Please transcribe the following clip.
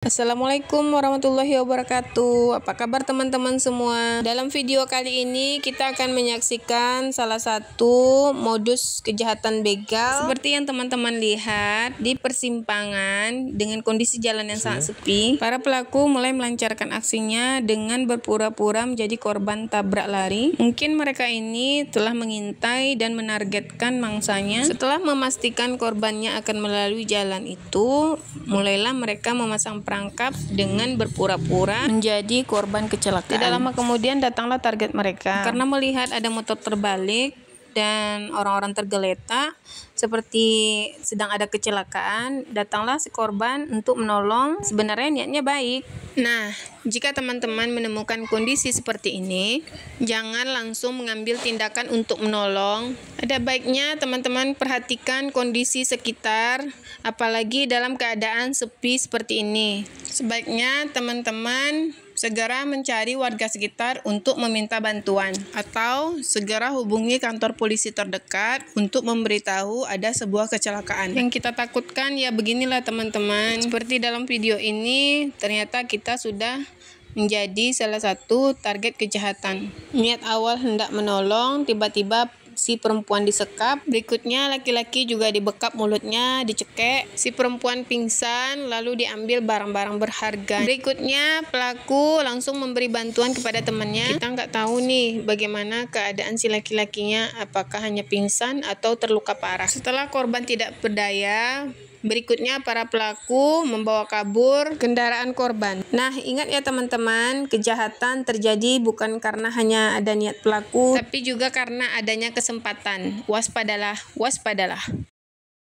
Assalamualaikum warahmatullahi wabarakatuh Apa kabar teman-teman semua Dalam video kali ini kita akan menyaksikan salah satu modus kejahatan begal Seperti yang teman-teman lihat di persimpangan dengan kondisi jalan yang sangat iya. sepi Para pelaku mulai melancarkan aksinya dengan berpura-pura menjadi korban tabrak lari Mungkin mereka ini telah mengintai dan menargetkan mangsanya Setelah memastikan korbannya akan melalui jalan itu Mulailah mereka memasang perangkap dengan berpura-pura menjadi korban kecelakaan. Tidak lama kemudian datanglah target mereka. Karena melihat ada motor terbalik, dan orang-orang tergeletak seperti sedang ada kecelakaan, datanglah si korban untuk menolong. Sebenarnya niatnya baik. Nah, jika teman-teman menemukan kondisi seperti ini, jangan langsung mengambil tindakan untuk menolong. Ada baiknya teman-teman perhatikan kondisi sekitar, apalagi dalam keadaan sepi seperti ini. Sebaiknya teman-teman segera mencari warga sekitar untuk meminta bantuan atau segera hubungi kantor polisi terdekat untuk memberitahu ada sebuah kecelakaan. Yang kita takutkan ya beginilah teman-teman. Seperti dalam video ini ternyata kita sudah menjadi salah satu target kejahatan. Niat awal hendak menolong, tiba-tiba si perempuan disekap. Berikutnya laki-laki juga dibekap mulutnya, dicekek. Si perempuan pingsan lalu diambil barang-barang berharga. Berikutnya pelaku langsung memberi bantuan kepada temannya. Kita nggak tahu nih bagaimana keadaan si laki-lakinya apakah hanya pingsan atau terluka parah. Setelah korban tidak berdaya, Berikutnya para pelaku membawa kabur kendaraan korban. Nah, ingat ya teman-teman, kejahatan terjadi bukan karena hanya ada niat pelaku, tapi juga karena adanya kesempatan. Waspadalah, waspadalah.